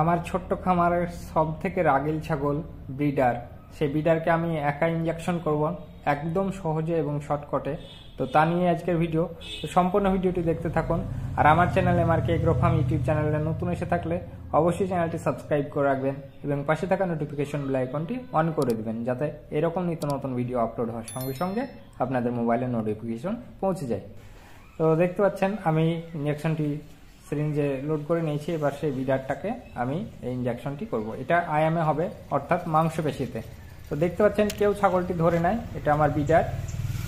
আমার ছোট্ট খামারের সব থেকে রাগিল ছাগল ব্রিডার সেই ব্রিডারকে আমি একা ইঞ্জেকশন করব একদম সহজে এবং শর্টকটে তো তা নিয়ে আজকের ভিডিও তো সম্পূর্ণ ভিডিওটি দেখতে থাকুন আর আমার চ্যানেল এমআরকে এগ্রোফার্ম ইউটিউব চ্যানেলে নতুন এসে থাকলে অবশ্যই চ্যানেলটি সাবস্ক্রাইব করে রাখবেন এবং পাশে থাকা নোটিফিকেশন বেল আইকনটি অন করে দেবেন যাতে এরকম নিত্য নতুন ভিডিও আপলোড হওয়ার সঙ্গে সঙ্গে আপনাদের মোবাইলে নোটিফিকেশন পৌঁছে যায় তো দেখতে পাচ্ছেন আমি ইঞ্জেকশনটি সিরিঞ্জে লোড করে নিয়েছি এবার সেই বিডারটাকে আমি এই ইঞ্জেকশনটি করব। এটা আয়ামে হবে অর্থাৎ মাংসপেশিতে তো দেখতে পাচ্ছেন কেউ ছাগলটি ধরে নেয় এটা আমার বিডার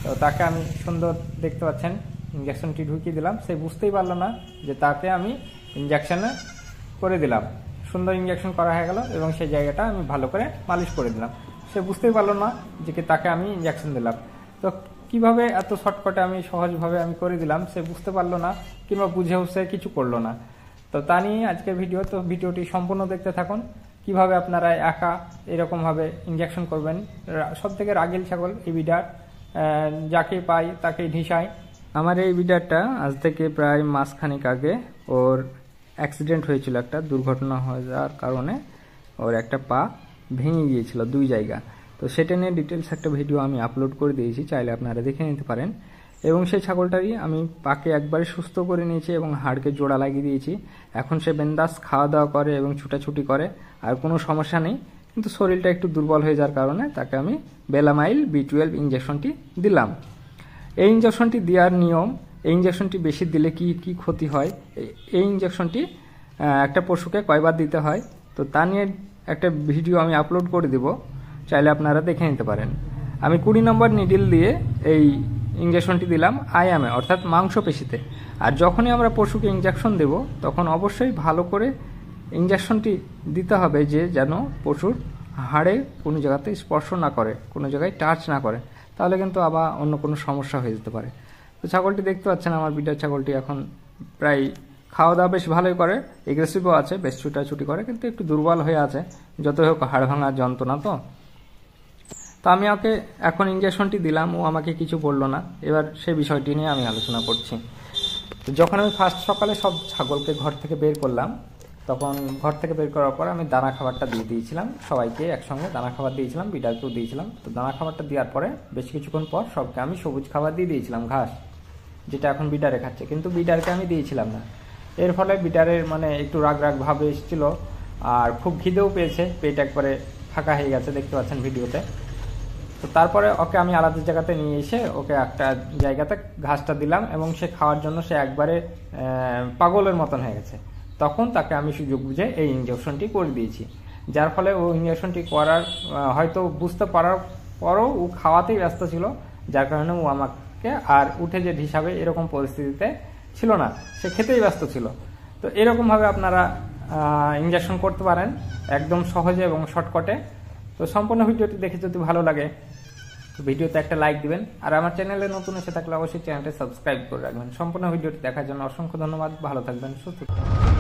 তো তাকে আমি সুন্দর দেখতে পাচ্ছেন ইঞ্জেকশনটি ঢুকিয়ে দিলাম সে বুঝতেই পারলো না যে তাকে আমি ইঞ্জেকশনে করে দিলাম সুন্দর ইঞ্জেকশন করা হয়ে গেল এবং সেই জায়গাটা আমি ভালো করে মালিশ করে দিলাম সে বুঝতেই পারলো না যে তাকে আমি ইঞ্জেকশন দিলাম তো কিভাবে এত শর্টকাটে আমি সহজভাবে আমি করে দিলাম সে বুঝতে পারলো না কিংবা বুঝেও সে কিছু করলো না তো তা নিয়ে আজকের ভিডিও তো ভিডিওটি সম্পূর্ণ দেখতে থাকুন কিভাবে আপনারা একা এরকমভাবে ইঞ্জেকশন করবেন সব থেকে রাগেল ছাগল এই বিডার যাকে পাই তাকে ঢিসাই আমার এই বিডারটা আজ থেকে প্রায় মাসখানেক আগে ওর অ্যাক্সিডেন্ট হয়েছিল একটা দুর্ঘটনা হওয়ার কারণে ওর একটা পা ভেঙে গিয়েছিল দুই জায়গা তো সেটা নিয়ে ডিটেলস একটা ভিডিও আমি আপলোড করে দিয়েছি চাইলে আপনারা দেখে নিতে পারেন এবং সেই ছাগলটারই আমি পাকে একবারে সুস্থ করে নিয়েছি এবং হাড়কে জোড়া লাগিয়ে দিয়েছি এখন সে বেন্দাস খাওয়া দাওয়া করে এবং ছুটাছুটি করে আর কোনো সমস্যা নেই কিন্তু শরীরটা একটু দুর্বল হয়ে যাওয়ার কারণে তাকে আমি বেলামাইল বি টুয়েলভ ইঞ্জেকশনটি দিলাম এই ইঞ্জেকশনটি দেওয়ার নিয়ম এই ইঞ্জেকশনটি বেশি দিলে কি কি ক্ষতি হয় এই ইঞ্জেকশনটি একটা পশুকে কয়বার দিতে হয় তো তা নিয়ে একটা ভিডিও আমি আপলোড করে দেবো চাইলে আপনারা দেখে নিতে পারেন আমি কুড়ি নম্বর নিডিল দিয়ে এই ইঞ্জেকশনটি দিলাম আয়ামে অর্থাৎ মাংসপেশিতে আর যখনই আমরা পশুকে ইঞ্জেকশন দেব তখন অবশ্যই ভালো করে ইঞ্জেকশনটি দিতে হবে যে যেন পশুর হাড়ে কোনো জায়গাতে স্পর্শ না করে কোনো জায়গায় টাচ না করে তাহলে কিন্তু আবার অন্য কোনো সমস্যা হয়ে যেতে পারে তো ছাগলটি দেখতে পাচ্ছেন আমার বিটার ছাগলটি এখন প্রায় খাওয়া দাওয়া বেশ ভালোই করে এগ্রেসিভও আছে বেশ ছুটাছুটি করে কিন্তু একটু দুর্বল হয়ে আছে যত হোক হাড় ভাঙার যন্ত্রণা তো তো আমি ওকে এখন ইঞ্জেকশনটি দিলাম ও আমাকে কিছু বললো না এবার সে বিষয়টি নিয়ে আমি আলোচনা করছি যখন আমি ফার্স্ট সকালে সব ছাগলকে ঘর থেকে বের করলাম তখন ঘর থেকে বের করার পর আমি দানা খাবারটা দিয়ে দিয়েছিলাম সবাইকে একসঙ্গে দানা খাবার দিয়েছিলাম বিড়ালকেও দিয়েছিলাম তো দানা খাবারটা দেওয়ার পরে বেশ কিছুক্ষণ পর সবকে আমি সবুজ খাবার দিয়ে দিয়েছিলাম ঘাস যেটা এখন বিটারে খাচ্ছে কিন্তু বিটারকে আমি দিয়েছিলাম না এর ফলে বিটারের মানে একটু রাগ রাগ ভাব এসেছিল আর খুব খিদেও পেয়েছে পেট একবারে ফাঁকা হয়ে গেছে দেখতে পাচ্ছেন ভিডিওতে তো তারপরে ওকে আমি আলাদা জায়গাতে নিয়ে এসে ওকে একটা জায়গাতে ঘাসটা দিলাম এবং সে খাওয়ার জন্য সে একবারে পাগলের মতন হয়ে গেছে তখন তাকে আমি সুযোগ বুঝে এই ইঞ্জেকশনটি করে দিয়েছি যার ফলে ও ইঞ্জেকশনটি করার হয়তো বুঝতে পারার পরও ও খাওয়াতেই ব্যস্ত ছিল যার কারণে ও আমাকে আর উঠে যে হিসাবে এরকম পরিস্থিতিতে ছিল না সে খেতেই ব্যস্ত ছিল তো এরকমভাবে আপনারা ইঞ্জেকশন করতে পারেন একদম সহজে এবং শর্টকটে তো সম্পূর্ণ ভিডিওটি দেখে যদি ভালো লাগে ভিডিওতে একটা লাইক দিবেন আর আমার চ্যানেলে নতুন এসে থাকলে অবশ্যই চ্যানেলটি সাবস্ক্রাইব করে রাখবেন সম্পূর্ণ ভিডিওটি দেখার জন্য অসংখ্য ধন্যবাদ ভালো থাকবেন সুস্থ থাকবেন